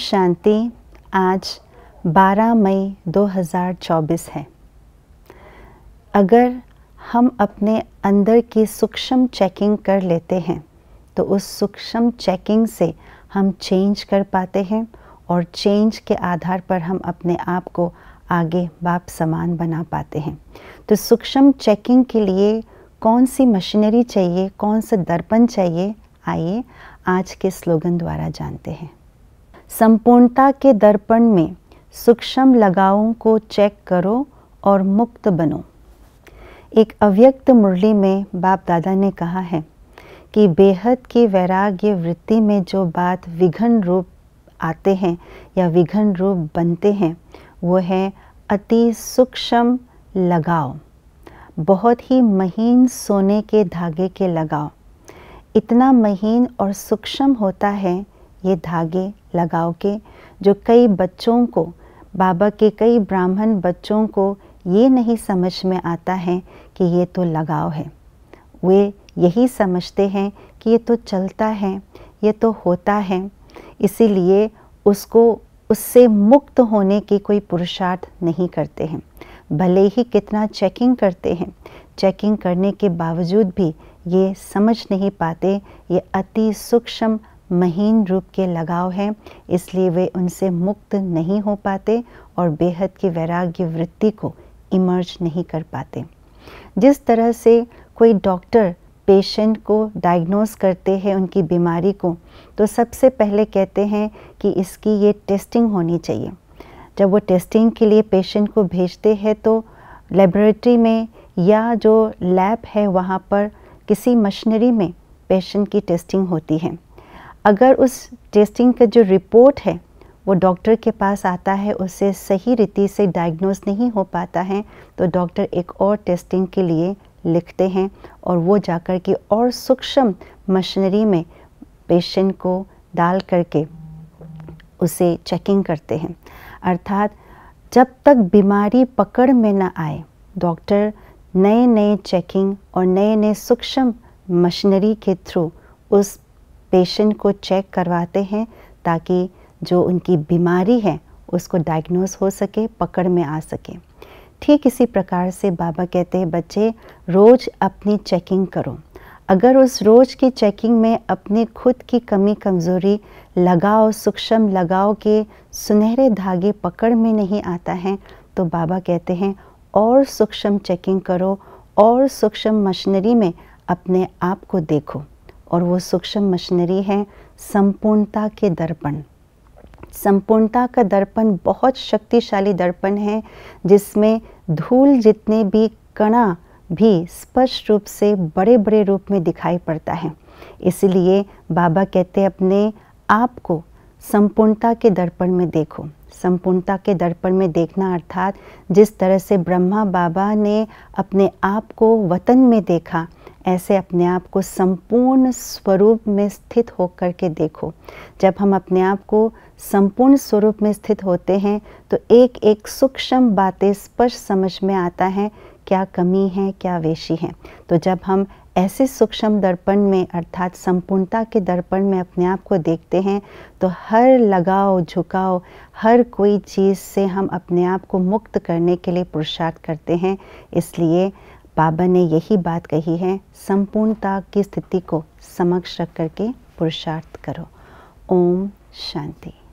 शांति आज 12 मई 2024 है अगर हम अपने अंदर की सूक्ष्म चेकिंग कर लेते हैं तो उस सूक्ष्म चेकिंग से हम चेंज कर पाते हैं और चेंज के आधार पर हम अपने आप को आगे बाप समान बना पाते हैं तो सूक्ष्म चेकिंग के लिए कौन सी मशीनरी चाहिए कौन सा दर्पण चाहिए आइए आज के स्लोगन द्वारा जानते हैं संपूर्णता के दर्पण में सूक्ष्म लगावों को चेक करो और मुक्त बनो एक अव्यक्त मुरली में बाप दादा ने कहा है कि बेहद की वैराग्य वृत्ति में जो बात विघन रूप आते हैं या विघन रूप बनते हैं वो है अति सूक्ष्म लगाव बहुत ही महीन सोने के धागे के लगाव इतना महीन और सूक्ष्म होता है ये धागे लगाओ के जो कई बच्चों को बाबा के कई ब्राह्मण बच्चों को ये नहीं समझ में आता है कि ये तो लगाव है वे यही समझते हैं कि ये तो चलता है ये तो होता है इसीलिए उसको उससे मुक्त होने की कोई पुरुषार्थ नहीं करते हैं भले ही कितना चेकिंग करते हैं चेकिंग करने के बावजूद भी ये समझ नहीं पाते ये अति सूक्ष्म महीन रूप के लगाव हैं इसलिए वे उनसे मुक्त नहीं हो पाते और बेहद की वैराग्य वृत्ति को इमर्ज नहीं कर पाते जिस तरह से कोई डॉक्टर पेशेंट को डायग्नोस करते हैं उनकी बीमारी को तो सबसे पहले कहते हैं कि इसकी ये टेस्टिंग होनी चाहिए जब वो टेस्टिंग के लिए पेशेंट को भेजते हैं तो लेबोरेटरी में या जो लैब है वहाँ पर किसी मशीनरी में पेशेंट की टेस्टिंग होती है अगर उस टेस्टिंग का जो रिपोर्ट है वो डॉक्टर के पास आता है उसे सही रीति से डायग्नोज नहीं हो पाता है तो डॉक्टर एक और टेस्टिंग के लिए लिखते हैं और वो जाकर के और सूक्ष्म मशीनरी में पेशेंट को डाल करके उसे चेकिंग करते हैं अर्थात जब तक बीमारी पकड़ में ना आए डॉक्टर नए नए चेकिंग और नए नए सूक्ष्म मशीनरी के थ्रू उस पेशेंट को चेक करवाते हैं ताकि जो उनकी बीमारी है उसको डायग्नोज हो सके पकड़ में आ सके ठीक इसी प्रकार से बाबा कहते हैं बच्चे रोज़ अपनी चेकिंग करो अगर उस रोज़ की चेकिंग में अपनी खुद की कमी कमज़ोरी लगाओ सूक्ष्म लगाओ के सुनहरे धागे पकड़ में नहीं आता है तो बाबा कहते हैं और सूक्ष्म चेकिंग करो और सूक्ष्म मशीनरी में अपने आप को देखो और वो सूक्ष्म मशीनरी है संपूर्णता के दर्पण संपूर्णता का दर्पण बहुत शक्तिशाली दर्पण है जिसमें धूल जितने भी कणा भी स्पष्ट रूप से बड़े बड़े रूप में दिखाई पड़ता है इसलिए बाबा कहते हैं अपने आप को संपूर्णता के दर्पण में देखो संपूर्णता के दर्पण में देखना अर्थात जिस तरह से ब्रह्मा बाबा ने अपने आप को वतन में देखा ऐसे अपने आप को संपूर्ण स्वरूप में स्थित होकर के देखो जब हम अपने आप को संपूर्ण स्वरूप में स्थित होते हैं तो एक एक सूक्ष्म बातें स्पष्ट समझ में आता है क्या कमी है क्या वेशी है तो जब हम ऐसे सूक्ष्म दर्पण में अर्थात संपूर्णता के दर्पण में अपने आप को देखते हैं तो हर लगाव झुकाव हर कोई चीज़ से हम अपने आप को मुक्त करने के लिए पुरुषार्थ करते हैं इसलिए बाबा ने यही बात कही है संपूर्णता की स्थिति को समक्ष रख करके पुरुषार्थ करो ओम शांति